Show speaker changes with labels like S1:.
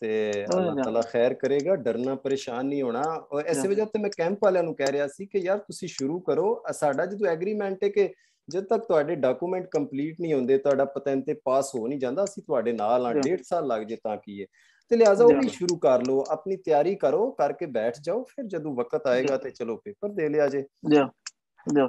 S1: ਤੇ ਅੱਲਾਹ ਤਾਲਾ ਖੈਰ ਕਰੇਗਾ ਡਰਨਾ ਪਰੇਸ਼ਾਨ ਨਹੀਂ ਹੋਣਾ ਔਰ ਐਸੇ ਵਜ੍ਹਾ ਤੇ ਮੈਂ ਕੈਂਪ ਵਾਲਿਆਂ ਨੂੰ ਕਹਿ ਰਿਹਾ ਸੀ ਕਿ ਯਾਰ ਤੁਸੀਂ ਸ਼ੁਰੂ ਕਰੋ ਸਾਡਾ ਜਦੋਂ ਐਗਰੀਮੈਂਟ ਹੈ ਕਿ ਜਦ ਤੱਕ ਤੁਹਾਡੇ ਡਾਕੂਮੈਂਟ ਕੰਪਲੀਟ ਨਹੀਂ ਹੁੰਦੇ ਤੁਹਾਡਾ ਪਤਨ ਤੇ ਪਾਸ ਹੋ ਨਹੀਂ ਜਾਂਦਾ ਅਸੀਂ ਤੁਹਾਡੇ ਨਾਲ ਆ 1.5 ਸਾਲ ਲੱਗ ਜੇ ਤਾਂ ਕੀ ਹੈ ਤੇ ਲਿਆਜ਼ਾ ਉਹ ਵੀ ਸ਼ੁਰੂ ਕਰ ਲਓ ਆਪਣੀ ਤਿਆਰੀ ਕਰੋ ਕਰਕੇ ਬੈਠ ਜਾਓ ਫਿਰ ਜਦੋਂ ਵਕਤ ਆਏਗਾ ਤੇ ਚਲੋ ਪੇਪਰ ਦੇ ਲਿਆ ਜੇ ਜੀ ਜੀ